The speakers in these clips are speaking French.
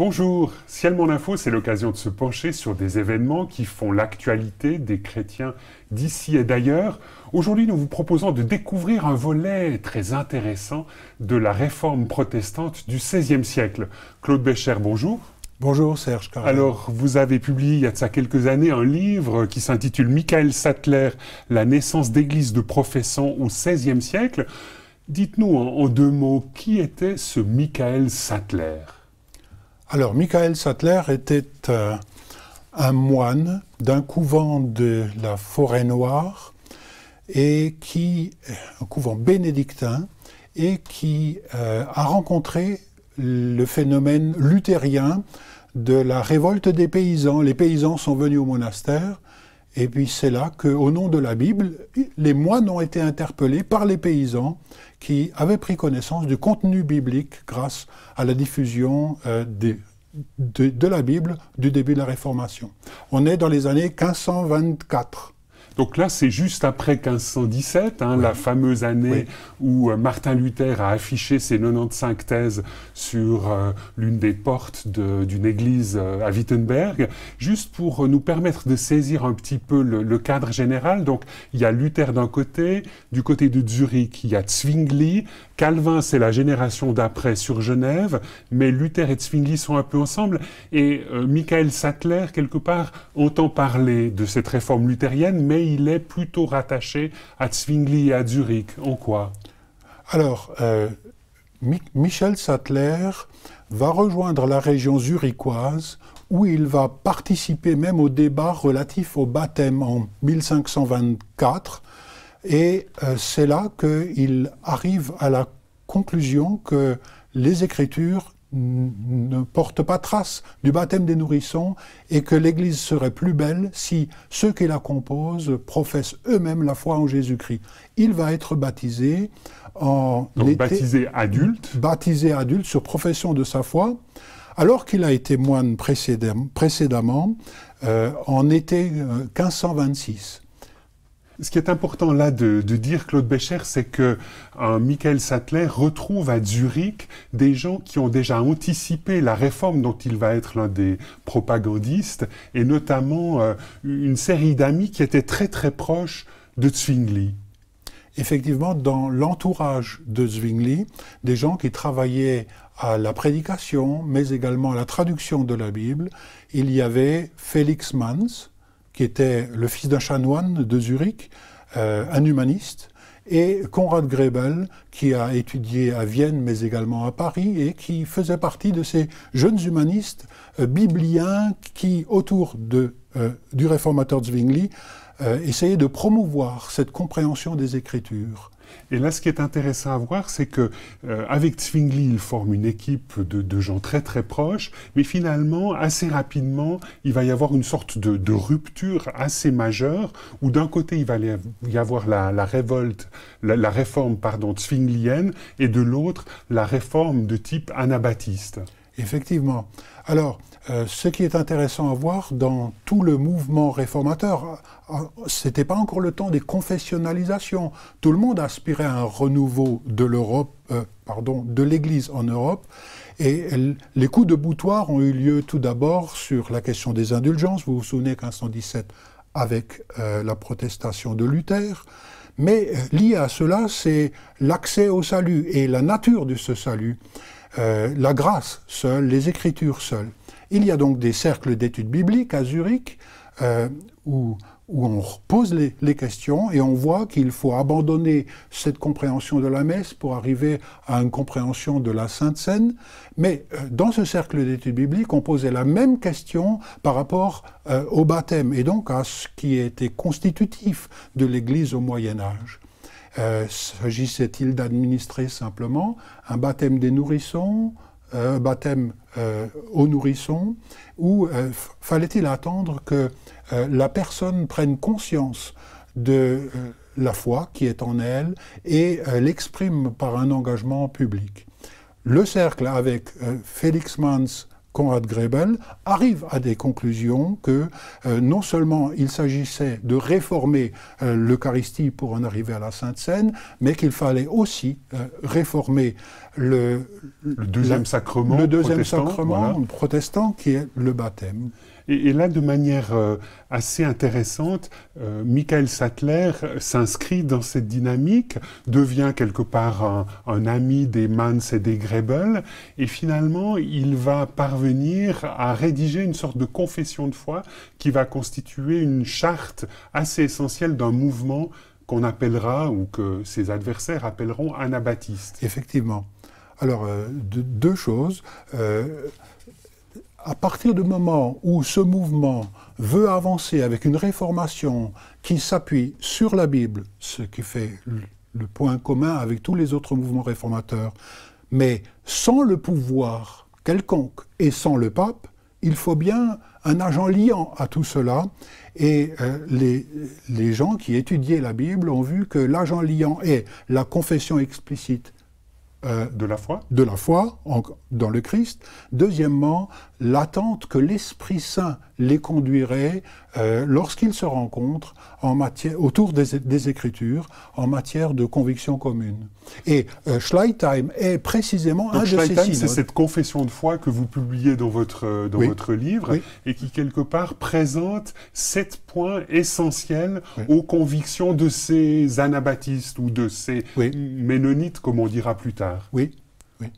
Bonjour, Ciel Mon Info, c'est l'occasion de se pencher sur des événements qui font l'actualité des chrétiens d'ici et d'ailleurs. Aujourd'hui, nous vous proposons de découvrir un volet très intéressant de la réforme protestante du XVIe siècle. Claude Becher, bonjour. Bonjour Serge Alors, vous avez publié il y a de ça quelques années un livre qui s'intitule Michael Sattler, La naissance d'église de professants au XVIe siècle. Dites-nous en deux mots, qui était ce Michael Sattler alors, Michael Sattler était euh, un moine d'un couvent de la Forêt Noire, et qui, un couvent bénédictin, et qui euh, a rencontré le phénomène luthérien de la révolte des paysans. Les paysans sont venus au monastère et puis c'est là que, au nom de la Bible, les moines ont été interpellés par les paysans qui avaient pris connaissance du contenu biblique grâce à la diffusion euh, de, de, la Bible du début de la Réformation. On est dans les années 1524. Donc là, c'est juste après 1517, hein, la fameuse année où euh, Martin Luther a affiché ses 95 thèses sur euh, l'une des portes d'une église euh, à Wittenberg, juste pour nous permettre de saisir un petit peu le, le cadre général. Donc il y a Luther d'un côté, du côté de Zurich, il y a Zwingli, Calvin, c'est la génération d'après sur Genève, mais Luther et Zwingli sont un peu ensemble, et Michael Sattler, quelque part, entend parler de cette réforme luthérienne, mais il est plutôt rattaché à Zwingli et à Zurich. En quoi Alors, euh, Michel Sattler va rejoindre la région zurichoise où il va participer même au débat relatif au baptême en 1524. Et euh, c'est là qu'il arrive à la conclusion que les Écritures ne porte pas trace du baptême des nourrissons et que l'Église serait plus belle si ceux qui la composent professent eux-mêmes la foi en Jésus-Christ. Il va être baptisé en... Donc baptisé adulte Baptisé adulte sur profession de sa foi, alors qu'il a été moine précédemment, euh, en été 1526. Euh, ce qui est important là de, dire, Claude Becher, c'est que euh, Michael Sattler retrouve à Zurich des gens qui ont déjà anticipé la réforme dont il va être l'un des propagandistes, et notamment euh, une série d'amis qui étaient très très proches de Zwingli effectivement dans l'entourage de Zwingli, des gens qui travaillaient à la prédication, mais également à la traduction de la Bible. Il y avait Félix Mans, qui était le fils d'un chanoine de Zurich, euh, un humaniste, et Konrad Grebel, qui a étudié à Vienne, mais également à Paris, et qui faisait partie de ces jeunes humanistes euh, bibliens qui, autour euh, du réformateur Zwingli, essayaient de promouvoir cette compréhension des Écritures et là, ce qui est intéressant à voir, c'est que euh, avec Zwingli, il forme une équipe de, gens très très proches, mais finalement, assez rapidement, il va y avoir une sorte de, rupture assez majeure, où d'un côté, il va y avoir la, révolte, la, réforme pardon, zwinglienne, et de l'autre, la réforme de type anabaptiste. Effectivement. Alors, euh, ce qui est intéressant à voir dans tout le mouvement réformateur, euh, ce n'était pas encore le temps des confessionnalisations. Tout le monde aspirait à un renouveau de l'Europe, euh, pardon, de l'Église en Europe. Et les coups de boutoir ont eu lieu tout d'abord sur la question des indulgences. Vous vous souvenez 1517, avec la protestation de Luther. Mais lié à cela, c'est l'accès au salut et la nature de ce salut. Euh, la grâce seule, les écritures seules. Il y a donc des cercles d'études bibliques à Zurich euh, où, on pose les, questions et on voit qu'il faut abandonner cette compréhension de la messe pour arriver à une compréhension de la Sainte Seine. Mais euh, dans ce cercle d'études bibliques, on posait la même question par rapport au baptême et donc à ce qui était constitutif de l'Église au Moyen Âge. Euh, s'agissait-il d'administrer simplement un baptême des nourrissons, euh, un baptême euh, aux nourrissons, ou fallait-il attendre que la personne prenne conscience de la foi qui est en elle et l'exprime par un engagement public Le cercle avec Félix Mans Conrad Grebel, arrive à des conclusions que euh, non seulement il s'agissait de réformer euh, l'Eucharistie pour en arriver à la Sainte Seine, mais qu'il fallait aussi euh, réformer le, deuxième sacrement, le deuxième protestant qui est le baptême. Et, là, de manière euh, assez intéressante, euh, Michael Sattler euh, s'inscrit dans cette dynamique, devient quelque part un, ami des Mans et des Grebel, et finalement, il va parvenir à rédiger une sorte de confession de foi qui va constituer une charte assez essentielle d'un mouvement qu'on appellera ou que ses adversaires appelleront anabaptiste. Effectivement. Alors, deux, choses à partir du moment où ce mouvement veut avancer avec une réformation qui s'appuie sur la Bible, ce qui fait le point commun avec tous les autres mouvements réformateurs, mais sans le pouvoir quelconque et sans le pape, il faut bien un agent liant à tout cela. Et euh, les, les gens qui étudiaient la Bible ont vu que l'agent liant est la confession explicite euh, de la foi, de la foi dans le Christ. Deuxièmement, l'attente que l'Esprit Saint les conduirait euh, lorsqu'ils se rencontrent autour des, Écritures en matière de conviction commune. Et euh, Schleitheim est précisément un de ces c'est cette confession de foi que vous publiez dans votre, euh, dans votre livre et qui, quelque part, présente sept points essentiels aux convictions de ces anabaptistes ou de ces ménonites, comme on dira plus tard. Oui. oui.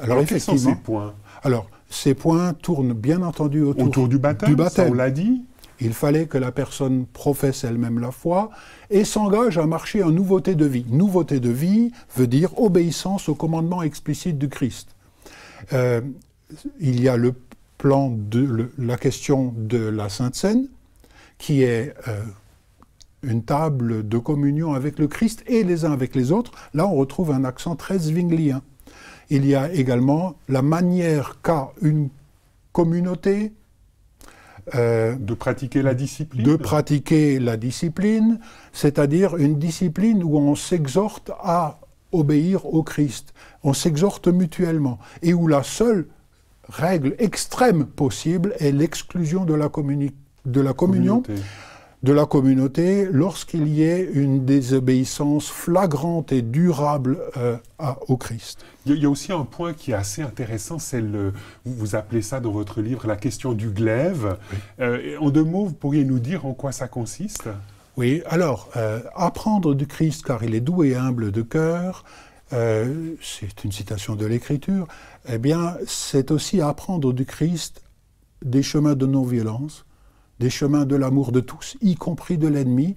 Alors, effectivement, quels ces points alors, ces points tournent bien entendu autour, du baptême. Du on l'a dit. Il fallait que la personne professe elle-même la foi et s'engage à marcher en nouveauté de vie. Nouveauté de vie veut dire obéissance au commandement explicite du Christ. Euh, il y a le plan de la question de la Sainte Seine, qui est euh, une table de communion avec le Christ et les uns avec les autres. Là, on retrouve un accent très zwinglien il y a également la manière qu'a une communauté euh, de pratiquer la discipline. De pratiquer la discipline, c'est-à-dire une discipline où on s'exhorte à obéir au Christ. On s'exhorte mutuellement et où la seule règle extrême possible est l'exclusion de la, communion de la communauté lorsqu'il y ait une désobéissance flagrante et durable euh, à, au Christ. Il y a aussi un point qui est assez intéressant, c'est le, vous appelez ça dans votre livre la question du glaive. Euh, en deux mots, vous pourriez nous dire en quoi ça consiste Oui, alors, euh, apprendre du Christ car il est doux et humble de cœur, c'est une citation de l'Écriture, eh bien, c'est aussi apprendre du Christ des chemins de non-violence, des chemins de l'amour de tous, y compris de l'ennemi,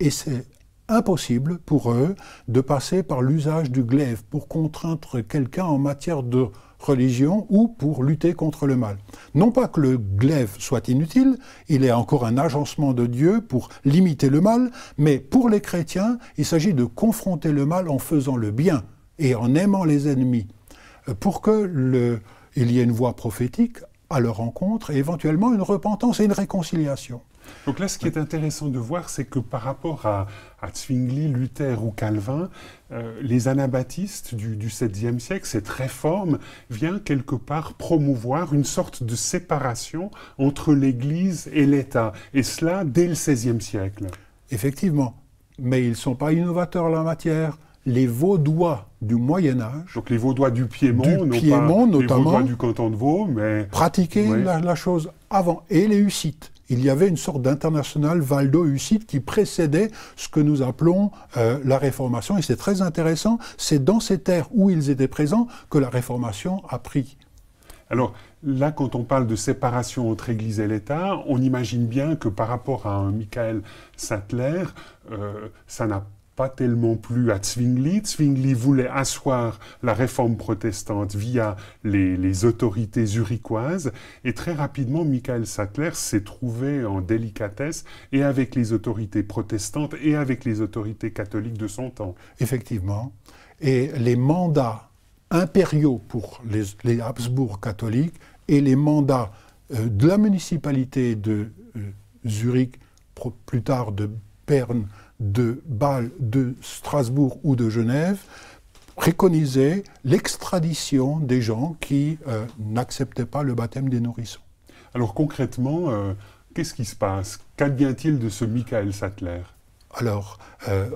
et c'est impossible pour eux de passer par l'usage du glaive pour contraindre quelqu'un en matière de religion ou pour lutter contre le mal. Non pas que le glaive soit inutile, il est encore un agencement de Dieu pour limiter le mal, mais pour les chrétiens, il s'agit de confronter le mal en faisant le bien et en aimant les ennemis. Euh, pour que il y ait une voie prophétique, à leur rencontre et éventuellement une repentance et une réconciliation. Donc là, ce qui est intéressant de voir, c'est que par rapport à, Zwingli, Luther ou Calvin, euh, les anabaptistes du, du 7e siècle, cette réforme vient quelque part promouvoir une sorte de séparation entre l'Église et l'État, et cela dès le 16e siècle. Effectivement, mais ils ne sont pas innovateurs en la matière les Vaudois du Moyen Âge. Donc les Vaudois du Piémont, notamment. Les du canton de Vaud, mais pratiquaient la, chose avant. Et les Hussites. Il y avait une sorte d'international valdo-hussite qui précédait ce que nous appelons euh, la Réformation. Et c'est très intéressant. C'est dans ces terres où ils étaient présents que la Réformation a pris. Alors là, quand on parle de séparation entre Église et l'État, on imagine bien que par rapport à un Michael Sattler, euh, ça n'a pas tellement plu à Zwingli. Zwingli voulait asseoir la réforme protestante via les, autorités zurichoises et très rapidement Michael Sattler s'est trouvé en délicatesse et avec les autorités protestantes et avec les autorités catholiques de son temps. Effectivement. Et les mandats impériaux pour les, Habsbourg catholiques et les mandats euh, de la municipalité de euh, Zurich, plus tard de Berne, de Bâle, de Strasbourg ou de Genève préconisait l'extradition des gens qui euh, n'acceptaient pas le baptême des nourrissons. Alors concrètement, euh, qu'est-ce qui se passe Qu'advient-il de ce Michael Sattler Alors, euh,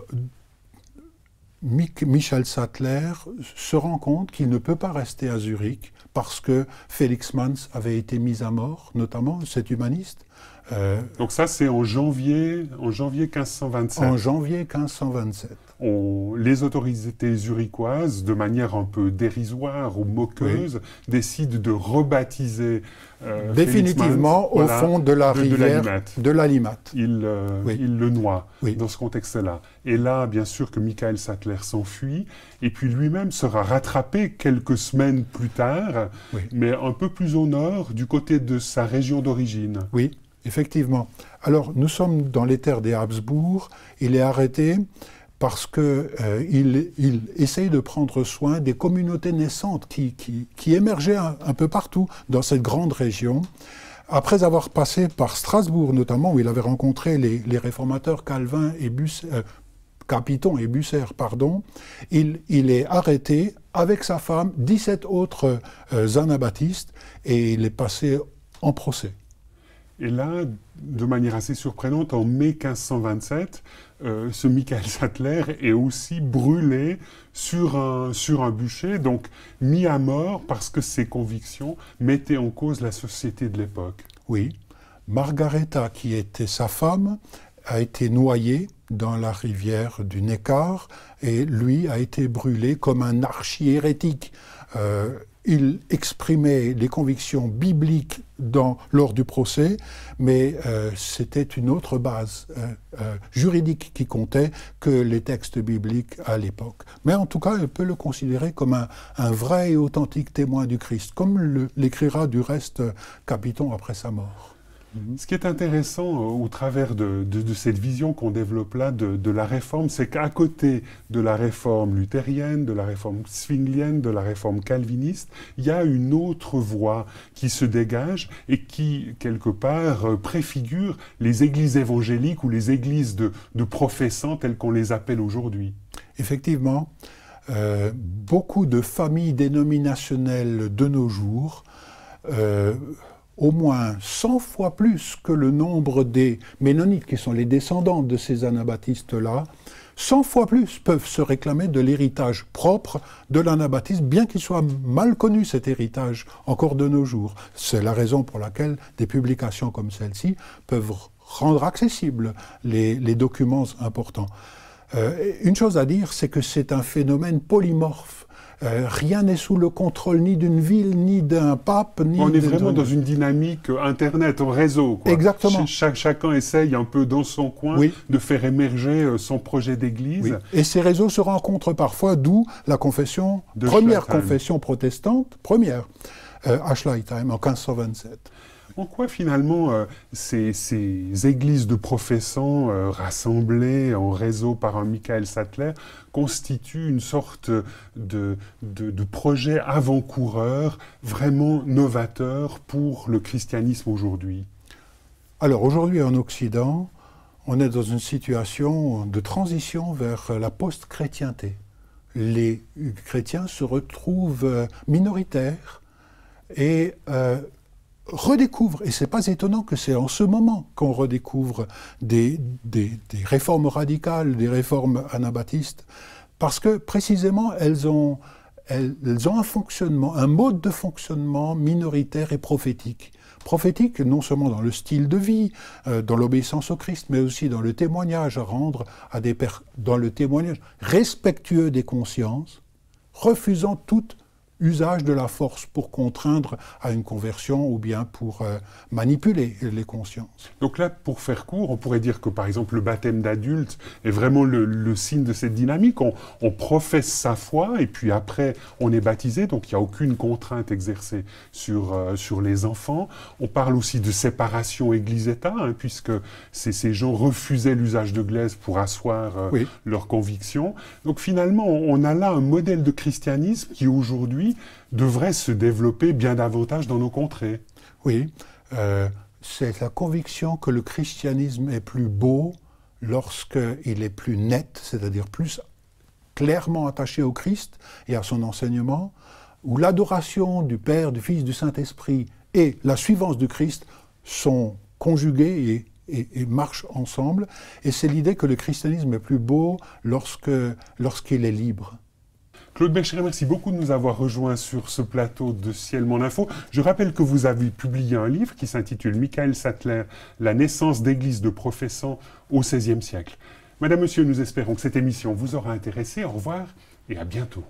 Michel Sattler se rend compte qu'il ne peut pas rester à Zurich parce que Félix Mans avait été mis à mort, notamment cet humaniste, euh, Donc ça, c'est en janvier, en janvier 1527. En janvier 1527. les autorités zurichoises, de manière un peu dérisoire ou moqueuse, décident de rebaptiser euh, définitivement au fond de la rivière de la euh, Il, le noie dans ce contexte-là. Et là, bien sûr que Michael Sattler s'enfuit, et puis lui-même sera rattrapé quelques semaines plus tard, mais un peu plus au nord, du côté de sa région d'origine. Oui. Effectivement. Alors, nous sommes dans les terres des Habsbourg. Il est arrêté parce qu'il euh, il essaye de prendre soin des communautés naissantes qui, émergeaient un, peu partout dans cette grande région. Après avoir passé par Strasbourg notamment, où il avait rencontré les, réformateurs Calvin et Bus, euh, Capiton et Busser, pardon, il, est arrêté avec sa femme, 17 autres euh, anabaptistes, et il est passé en procès. Et là, de manière assez surprenante, en mai 1527, euh, ce Michael Sattler est aussi brûlé sur un, sur un bûcher, donc mis à mort parce que ses convictions mettaient en cause la société de l'époque. Oui. Margaretha, qui était sa femme, a été noyée dans la rivière du Neckar et lui a été brûlé comme un archi-hérétique. Euh, il exprimait les convictions bibliques dans, lors du procès, mais euh, c'était une autre base hein, euh, juridique qui comptait que les textes bibliques à l'époque. Mais en tout cas, on peut le considérer comme un, un vrai et authentique témoin du Christ, comme l'écrira du reste euh, Capiton après sa mort. Mhm. Ce qui est intéressant euh, au travers de, cette vision qu'on développe là de, la réforme, c'est qu'à côté de la réforme luthérienne, de la réforme swinglienne, de la réforme calviniste, il y a une autre voie qui se dégage et qui, quelque part, euh, préfigure les églises évangéliques ou les églises de, professants telles qu'on les appelle aujourd'hui. Effectivement, euh, beaucoup de familles dénominationnelles de nos jours au moins 100 fois plus que le nombre des Ménonites, qui sont les descendants de ces anabaptistes-là, 100 fois plus peuvent se réclamer de l'héritage propre de l'anabaptiste, bien qu'il soit mal connu cet héritage encore de nos jours. C'est la raison pour laquelle des publications comme celle-ci peuvent rendre accessibles les, documents importants. Euh, une chose à dire, c'est que c'est un phénomène polymorphe. Euh, rien n'est sous le contrôle ni d'une ville, ni d'un pape, ni. On est vraiment dans une dynamique euh, Internet, en réseau. Exactement. chacun essaye un peu dans son coin de faire émerger euh, son projet d'église. Et ces réseaux se rencontrent parfois, d'où la confession, de première confession protestante, première, euh, à en 1527. En quoi finalement euh, ces, églises de professants euh, rassemblées en réseau par un Michael Sattler constituent une sorte de, projet avant-coureur vraiment novateur pour le christianisme aujourd'hui Alors aujourd'hui en Occident, on est dans une situation de transition vers la post-chrétienté. Les chrétiens se retrouvent euh, minoritaires et redécouvre, et c'est pas étonnant que c'est en ce moment qu'on redécouvre des, réformes radicales, des réformes anabaptistes, parce que précisément elles ont, elles, ont un fonctionnement, un mode de fonctionnement minoritaire et prophétique prophétique, non seulement dans le style de vie, euh, dans l'obéissance au Christ, mais aussi dans le témoignage à rendre à des dans le témoignage respectueux des consciences, refusant toute usage de la force pour contraindre à une conversion ou bien pour euh, manipuler les consciences. Donc là, pour faire court, on pourrait dire que par exemple le baptême d'adulte est vraiment le, signe de cette dynamique. On, professe sa foi et puis après on est baptisé, donc il n'y a aucune contrainte exercée sur, euh, sur les enfants. On parle aussi de séparation Église-État, hein, puisque ces, ces, gens refusaient l'usage de glaise pour asseoir euh, leurs convictions. Donc finalement, on a là un modèle de christianisme qui aujourd'hui devrait se développer bien davantage dans nos contrées. Oui, euh, c'est la conviction que le christianisme est plus beau lorsqu'il est plus net, c'est-à-dire plus clairement attaché au Christ et à son enseignement, où l'adoration du Père, du Fils, du Saint-Esprit et la suivance du Christ sont conjuguées et, marchent ensemble. Et c'est l'idée que le christianisme est plus beau lorsqu'il est libre. Claude Belcheret, merci beaucoup de nous avoir rejoints sur ce plateau de Ciel Mon Info. Je rappelle que vous avez publié un livre qui s'intitule Michael Sattler, La naissance d'église de professants au XVIe siècle. Madame, monsieur, nous espérons que cette émission vous aura intéressé. Au revoir et à bientôt.